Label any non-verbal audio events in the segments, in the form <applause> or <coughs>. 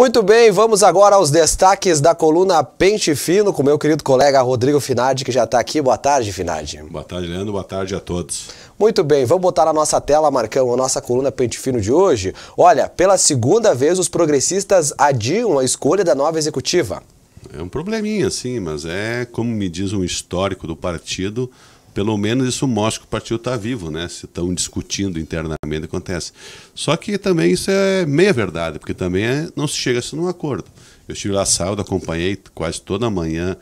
Muito bem, vamos agora aos destaques da coluna Pente Fino com meu querido colega Rodrigo Finardi, que já está aqui. Boa tarde, Finardi. Boa tarde, Leandro. Boa tarde a todos. Muito bem, vamos botar na nossa tela, Marcão, a nossa coluna Pente Fino de hoje. Olha, pela segunda vez os progressistas adiam a escolha da nova executiva. É um probleminha, sim, mas é, como me diz um histórico do partido, pelo menos isso mostra que o partido está vivo, né? Se estão discutindo internamente, acontece. Só que também isso é meia verdade, porque também é, não se chega a um acordo. Eu estive lá sábado, acompanhei quase toda manhã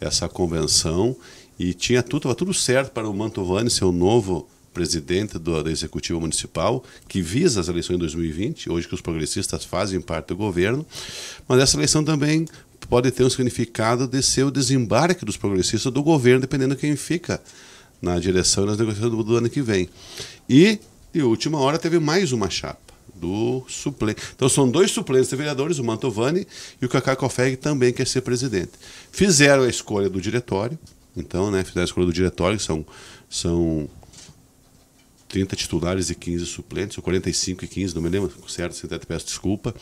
essa convenção e tinha tudo, estava tudo certo para o Mantovani ser o novo presidente do, da Executiva Municipal, que visa as eleições de 2020, hoje que os progressistas fazem parte do governo, mas essa eleição também pode ter um significado de ser o desembarque dos progressistas do governo, dependendo de quem fica na direção e nas negociações do, do, ano que vem. E, de última hora, teve mais uma chapa do suplente. Então são dois suplentes de vereadores, o Mantovani e o Cacá Cofeg também quer ser presidente. Fizeram a escolha do diretório, então, né, fizeram a escolha do diretório, que são, são 30 titulares e 15 suplentes, ou 45 e 15, não me lembro, certo, se até peço desculpa.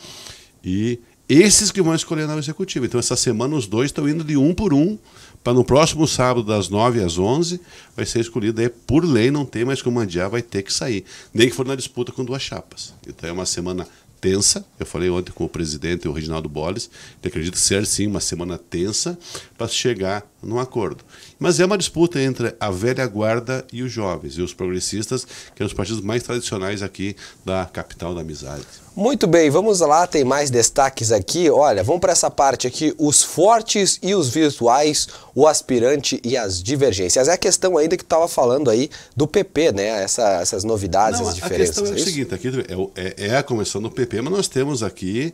E esses que vão escolher a nova executiva. Então, essa semana, os dois estão indo de um por um, para no próximo sábado, das 9 às 11, vai ser escolhido. É por lei, não tem mais como adiar, vai ter que sair. Nem que for na disputa com duas chapas. Então, é uma semana tensa. Eu falei ontem com o presidente, o Reginaldo Boles, ele acredita ser, sim, uma semana tensa, para chegar num acordo. Mas é uma disputa entre a velha guarda e os jovens, e os progressistas, que são é os partidos mais tradicionais aqui da capital da amizade. Muito bem, vamos lá, tem mais destaques aqui. Olha, vamos para essa parte aqui, os fortes e os virtuais, o aspirante e as divergências. É a questão ainda que estava falando aí do PP, né? Essa, essas novidades, não, as diferenças. A questão é, é, é o seguinte, aqui é, é a comissão do PP, mas nós temos aqui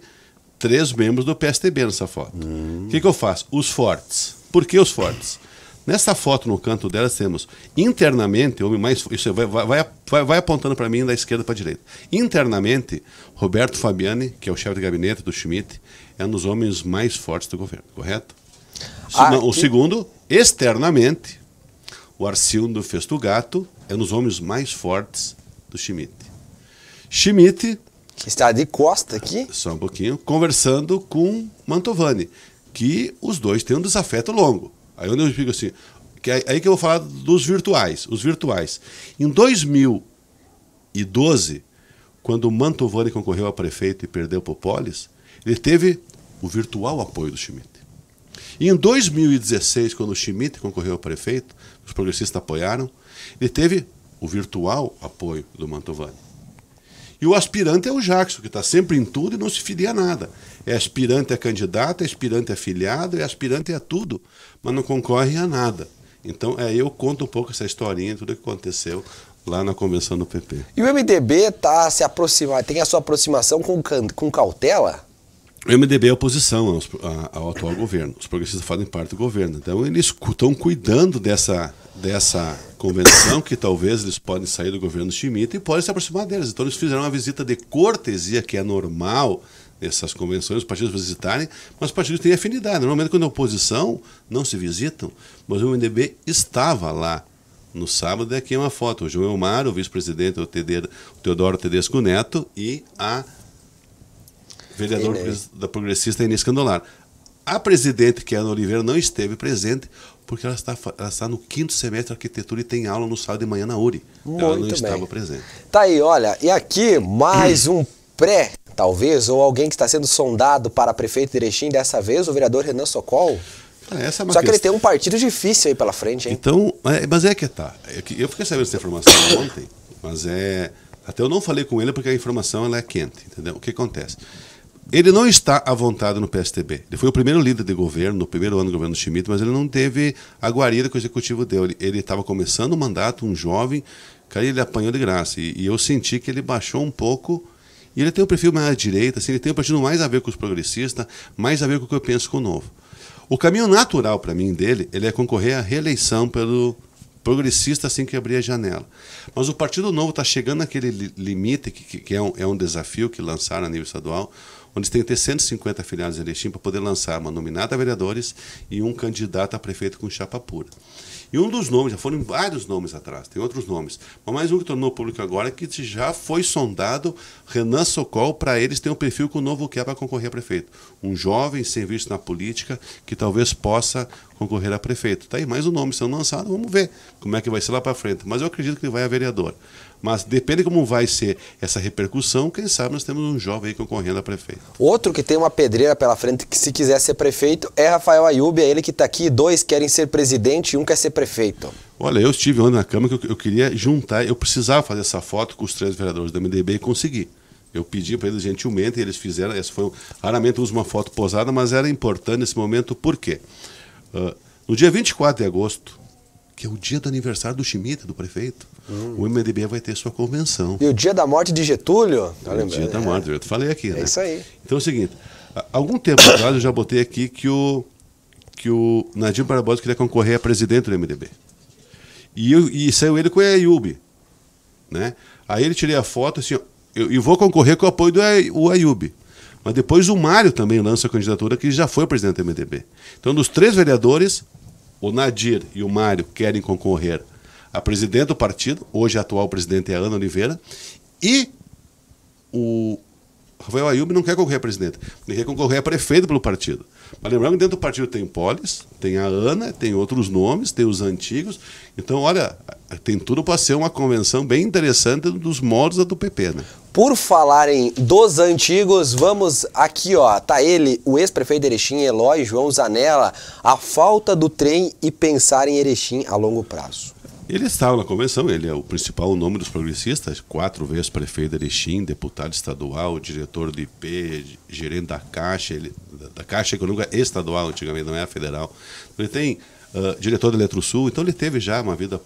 três membros do PSDB nessa foto. Hum. O hum. que, que eu faço? Os fortes por que os fortes? Nessa foto no canto dela temos internamente, homem mais isso vai, vai, vai, vai apontando para mim da esquerda para a direita. Internamente, Roberto Fabiani, que é o chefe de gabinete do Schmidt, é um dos homens mais fortes do governo, correto? Ah, o que... segundo, externamente, o Festo Festugato é um dos homens mais fortes do Schmidt. Schmidt que está de costa aqui. Só um pouquinho, conversando com Mantovani que os dois têm um desafeto longo. Aí eu digo assim, que é aí que eu vou falar dos virtuais. Os virtuais. Em 2012, quando Mantovani concorreu a prefeito e perdeu para o Polis, ele teve o virtual apoio do Schmidt. E em 2016, quando o Schmidt concorreu a prefeito, os progressistas apoiaram, ele teve o virtual apoio do Mantovani. E o aspirante é o Jackson, que está sempre em tudo e não se filia a nada. É aspirante a é candidato, é aspirante a é filiado, é aspirante a é tudo, mas não concorre a nada. Então, é, eu conto um pouco essa historinha, tudo que aconteceu lá na convenção do PP. E o MDB está se aproximar, tem a sua aproximação com, com cautela? O MDB é oposição ao, ao atual governo. Os progressistas fazem parte do governo. Então, eles estão cuidando dessa, dessa convenção que talvez eles podem sair do governo chimita e podem se aproximar deles. Então eles fizeram uma visita de cortesia, que é normal nessas convenções, os partidos visitarem, mas os partidos têm afinidade. Normalmente, quando é oposição, não se visitam, mas o MDB estava lá no sábado é aqui uma foto. O João Elmar, o vice-presidente, o, o Teodoro Tedesco Neto e a vereadora da progressista Inês Candolar. A presidente, que é Ana Oliveira, não esteve presente porque ela está, ela está no quinto semestre de arquitetura e tem aula no sábado de manhã na URI. Muito ela não bem. estava presente. Tá aí, olha, e aqui mais um pré, talvez, ou alguém que está sendo sondado para prefeito de Erechim dessa vez, o vereador Renan Socol. Ah, essa é Só questão. que ele tem um partido difícil aí pela frente, hein? Então, é, mas é que tá. É eu fiquei sabendo essa informação <coughs> ontem, mas é. Até eu não falei com ele porque a informação ela é quente, entendeu? O que acontece? Ele não está à vontade no PSTB. Ele foi o primeiro líder de governo, no primeiro ano do governo Schmidt, mas ele não teve a guarida que o executivo deu. Ele estava começando o mandato, um jovem, cara, ele apanhou de graça. E, e eu senti que ele baixou um pouco. E ele tem um perfil mais à direita, assim, ele tem um partido mais a ver com os progressistas, mais a ver com o que eu penso com o novo. O caminho natural para mim dele, ele é concorrer à reeleição pelo progressista assim que abrir a janela. Mas o Partido Novo está chegando naquele limite, que, que é, um, é um desafio que lançaram a nível estadual, onde tem que ter 150 filiados em Erechim para poder lançar uma nominada a vereadores e um candidato a prefeito com chapa pura. E um dos nomes, já foram vários nomes atrás, tem outros nomes, mas mais um que tornou público agora é que já foi sondado Renan Socol para eles ter um perfil que o novo quer é para concorrer a prefeito. Um jovem sem visto na política que talvez possa concorrer a prefeito. Tá aí mais um nome sendo lançado, vamos ver como é que vai ser lá para frente. Mas eu acredito que ele vai a vereador. Mas depende como vai ser essa repercussão, quem sabe nós temos um jovem aí concorrendo a prefeito. Outro que tem uma pedreira pela frente que se quiser ser prefeito é Rafael Ayub, é ele que está aqui, dois querem ser presidente e um quer ser prefeito. Olha, eu estive ontem na Câmara que eu, eu queria juntar, eu precisava fazer essa foto com os três vereadores do MDB e consegui. Eu pedi para eles gentilmente e eles fizeram, essa foi, raramente uso uma foto posada, mas era importante nesse momento, por quê? Porque ah, no dia 24 de agosto, que é o dia do aniversário do Schmidt, do prefeito, hum. o MDB vai ter sua convenção. E o dia da morte de Getúlio? Tá é o dia da morte, eu falei aqui, né? É isso aí. Então é o seguinte, algum tempo <coughs> atrás eu já botei aqui que o, que o Nadim Barbosa queria concorrer a presidente do MDB. E, eu, e saiu ele com a Ayub, né? Aí ele tirei a foto assim, eu, vou concorrer com o apoio do Ayub. Mas depois o Mário também lança a candidatura, que já foi presidente do MDB. Então, dos três vereadores, o Nadir e o Mário querem concorrer a presidente do partido, hoje a atual presidente é a Ana Oliveira, e o Rafael Ayub não quer concorrer a presidente, ele quer concorrer a prefeito pelo partido. Mas lembrando que dentro do partido tem Polis, tem a Ana, tem outros nomes, tem os antigos. Então, olha, tem tudo para ser uma convenção bem interessante dos modos da do PP, né? Por falar em dos antigos, vamos aqui, ó. Tá ele, o ex-prefeito de Erechim, Eloy João Zanella, a falta do trem e pensar em Erechim a longo prazo. Ele estava na convenção, ele é o principal nome dos progressistas, quatro vezes prefeito de Erechim, deputado estadual, diretor do IP, gerente da Caixa, ele, da Caixa Econômica Estadual, antigamente não é a federal. Ele tem uh, diretor da Eletrosul, então ele teve já uma vida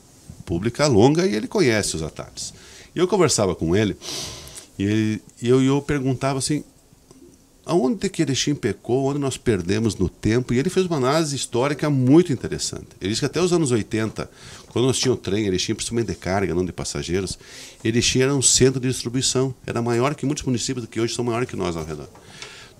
pública longa e ele conhece os atalhos. E eu conversava com ele e ele, eu, eu perguntava assim, aonde que Erechim pecou, onde nós perdemos no tempo. E ele fez uma análise histórica muito interessante. Ele disse que até os anos 80, quando nós tínhamos trem, Erechim, principalmente de carga, não de passageiros, Erechim era um centro de distribuição. Era maior que muitos municípios que hoje são maiores que nós ao redor.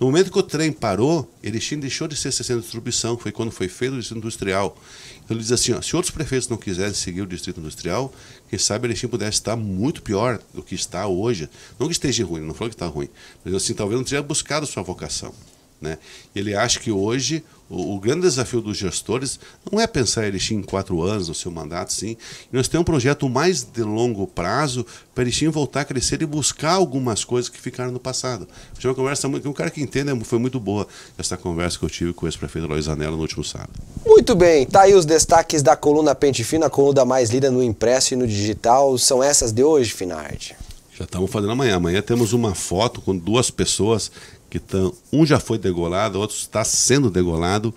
No momento que o trem parou, Erechim deixou de ser 60 de distribuição, foi quando foi feito o distrito industrial. Então ele diz assim, ó, se outros prefeitos não quiserem seguir o distrito industrial, quem sabe Erechim pudesse estar muito pior do que está hoje. Não que esteja ruim, não falou que está ruim, mas assim, talvez não tenha buscado sua vocação. Né? Ele acha que hoje o, o, grande desafio dos gestores não é pensar Erechim em quatro anos, no seu mandato, sim. Nós temos um projeto mais de longo prazo para Erechim voltar a crescer e buscar algumas coisas que ficaram no passado. Foi uma conversa muito. Um cara que entende é foi muito boa essa conversa que eu tive com o ex-prefeito Luiz Anelo no último sábado. Muito bem, tá aí os destaques da coluna Pente Fino, a coluna mais lida no impresso e no digital. São essas de hoje, Finardi? Já estamos fazendo amanhã. Amanhã temos uma foto com duas pessoas que tão, um já foi degolado, o outro está sendo degolado.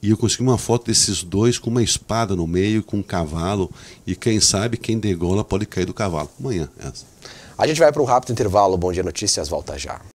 E eu consegui uma foto desses dois com uma espada no meio, com um cavalo. E quem sabe quem degola pode cair do cavalo. Amanhã, é essa. A gente vai para um rápido intervalo. Bom dia, notícias. Volta já.